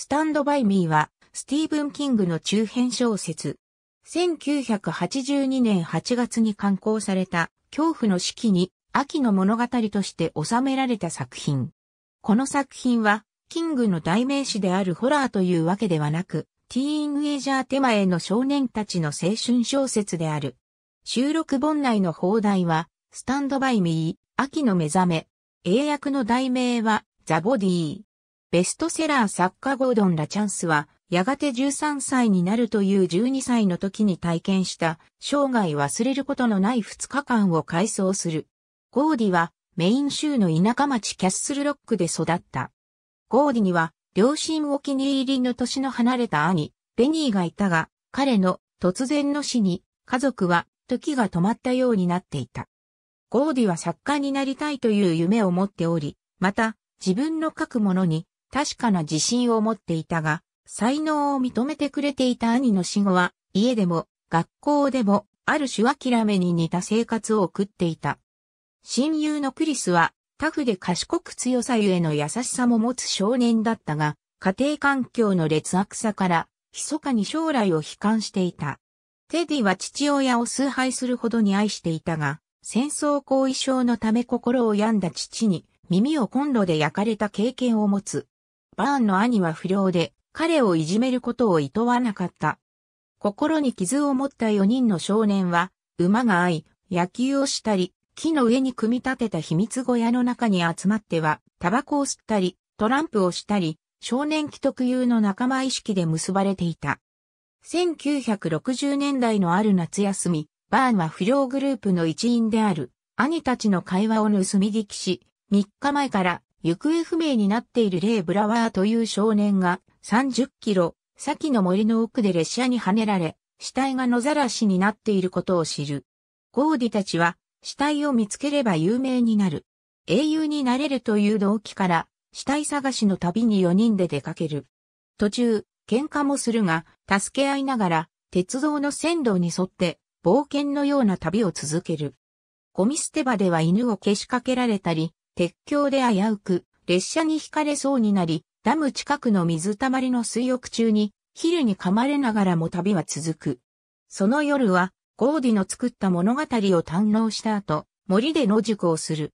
スタンドバイミーは、スティーブン・キングの中編小説。1982年8月に刊行された、恐怖の式に、秋の物語として収められた作品。この作品は、キングの代名詞であるホラーというわけではなく、ティーンエイジャー手前の少年たちの青春小説である。収録本内の放題は、スタンドバイミー、秋の目覚め。英訳の題名は、ザ・ボディー。ベストセラー作家ゴードン・ラ・チャンスは、やがて13歳になるという12歳の時に体験した生涯忘れることのない2日間を回想する。ゴーディはメイン州の田舎町キャッスルロックで育った。ゴーディには両親お気に入りの年の離れた兄、ベニーがいたが、彼の突然の死に家族は時が止まったようになっていた。ゴーディは作家になりたいという夢を持っており、また自分の書くものに確かな自信を持っていたが、才能を認めてくれていた兄の死後は、家でも、学校でも、ある種諦めに似た生活を送っていた。親友のクリスは、タフで賢く強さゆえの優しさも持つ少年だったが、家庭環境の劣悪さから、密かに将来を悲観していた。テディは父親を崇拝するほどに愛していたが、戦争後遺症のため心を病んだ父に、耳をコンロで焼かれた経験を持つ。バーンの兄は不良で、彼をいじめることを厭わなかった。心に傷を持った4人の少年は、馬が合い、野球をしたり、木の上に組み立てた秘密小屋の中に集まっては、タバコを吸ったり、トランプをしたり、少年期特有の仲間意識で結ばれていた。1960年代のある夏休み、バーンは不良グループの一員である、兄たちの会話を盗み聞きし、3日前から行方不明になっているレイ・ブラワーという少年が30キロ先の森の奥で列車にはねられ、死体が野ざらしになっていることを知る。ゴーディたちは死体を見つければ有名になる。英雄になれるという動機から死体探しの旅に4人で出かける。途中、喧嘩もするが、助け合いながら、鉄道の線路に沿って冒険のような旅を続ける。ゴミ捨て場では犬をけしかけられたり、鉄橋で危うく、列車に惹かれそうになり、ダム近くの水たまりの水浴中に、昼に噛まれながらも旅は続く。その夜は、ゴーディの作った物語を堪能した後、森で野宿をする。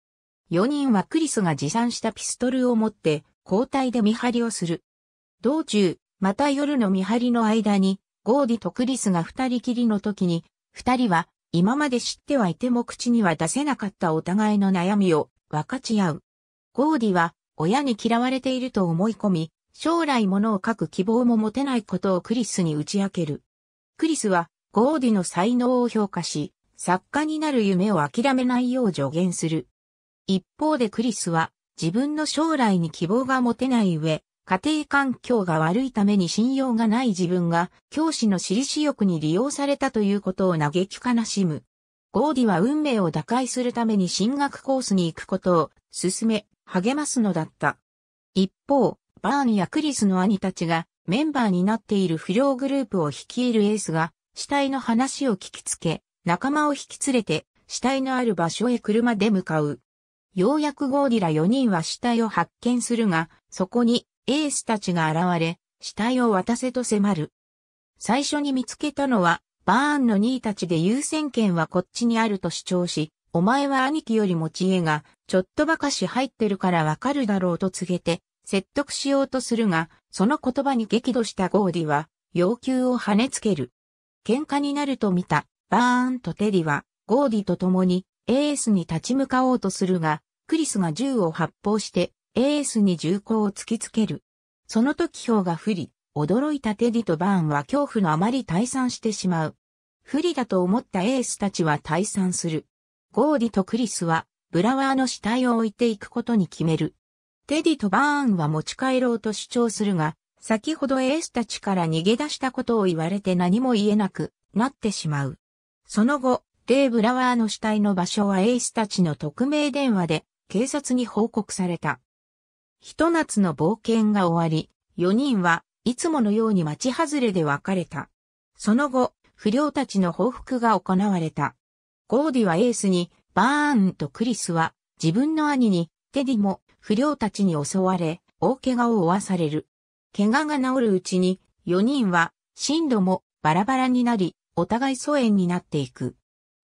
4人はクリスが持参したピストルを持って、交代で見張りをする。道中、また夜の見張りの間に、ゴーディとクリスが二人きりの時に、二人は今まで知ってはいても口には出せなかったお互いの悩みを分かち合う。ゴーディは親に嫌われていると思い込み、将来物を書く希望も持てないことをクリスに打ち明ける。クリスはゴーディの才能を評価し、作家になる夢を諦めないよう助言する。一方でクリスは自分の将来に希望が持てない上、家庭環境が悪いために信用がない自分が教師の私利私欲に利用されたということを嘆き悲しむ。ゴーディは運命を打開するために進学コースに行くことを進め、励ますのだった。一方、バーンやクリスの兄たちがメンバーになっている不良グループを率いるエースが死体の話を聞きつけ、仲間を引き連れて死体のある場所へ車で向かう。ようやくゴーディら4人は死体を発見するが、そこにエースたちが現れ、死体を渡せと迫る。最初に見つけたのはバーンの兄たちで優先権はこっちにあると主張し、お前は兄貴よりも知恵が、ちょっとばかし入ってるからわかるだろうと告げて、説得しようとするが、その言葉に激怒したゴーディは、要求を跳ねつける。喧嘩になると見た、バーンとテリは、ゴーディと共に、エースに立ち向かおうとするが、クリスが銃を発砲して、エースに銃口を突きつける。その時氷が降り、驚いたテディとバーンは恐怖のあまり退散してしまう。不利だと思ったエースたちは退散する。ゴーディとクリスは、ブラワーの死体を置いていくことに決める。テディとバーンは持ち帰ろうと主張するが、先ほどエースたちから逃げ出したことを言われて何も言えなくなってしまう。その後、レイ・ブラワーの死体の場所はエースたちの匿名電話で警察に報告された。一夏の冒険が終わり、4人はいつものように町外れで別れた。その後、不良たちの報復が行われた。ゴーディはエースに、バーンとクリスは、自分の兄に、テディも、不良たちに襲われ、大怪我を負わされる。怪我が治るうちに、4人は、進路もバラバラになり、お互い疎遠になっていく。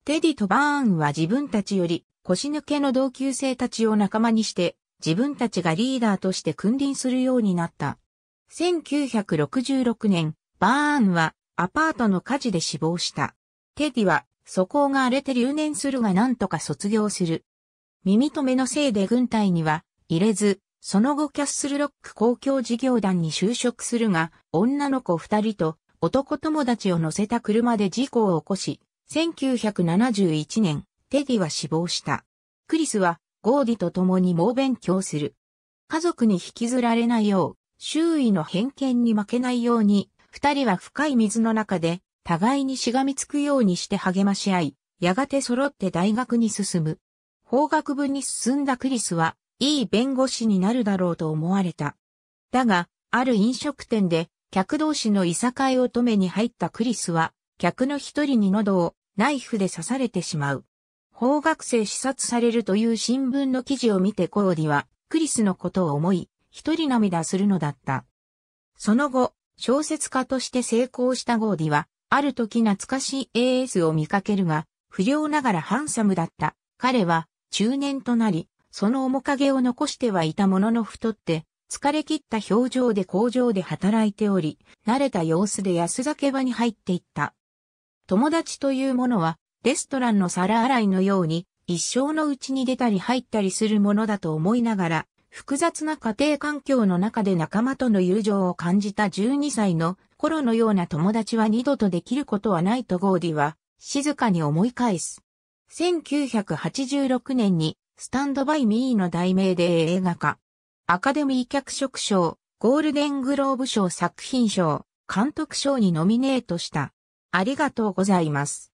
テディとバーンは自分たちより、腰抜けの同級生たちを仲間にして、自分たちがリーダーとして君臨するようになった。1966年、バーンはアパートの火事で死亡した。テディは、素行が荒れて留年するが何とか卒業する。耳と目のせいで軍隊には、入れず、その後キャッスルロック公共事業団に就職するが、女の子二人と男友達を乗せた車で事故を起こし、1971年、テディは死亡した。クリスは、ゴーディと共に猛勉強する。家族に引きずられないよう、周囲の偏見に負けないように、二人は深い水の中で、互いにしがみつくようにして励まし合い、やがて揃って大学に進む。法学部に進んだクリスは、いい弁護士になるだろうと思われた。だが、ある飲食店で、客同士のいさかいを止めに入ったクリスは、客の一人に喉をナイフで刺されてしまう。法学生視察されるという新聞の記事を見てコーディは、クリスのことを思い、一人涙するのだった。その後、小説家として成功したゴーディは、ある時懐かしい AS を見かけるが、不良ながらハンサムだった。彼は中年となり、その面影を残してはいたものの太って、疲れ切った表情で工場で働いており、慣れた様子で安酒場に入っていった。友達というものは、レストランの皿洗いのように、一生のうちに出たり入ったりするものだと思いながら、複雑な家庭環境の中で仲間との友情を感じた12歳の頃のような友達は二度とできることはないとゴーディは静かに思い返す。1986年にスタンドバイミーの題名で映画化。アカデミー脚色賞、ゴールデングローブ賞作品賞、監督賞にノミネートした。ありがとうございます。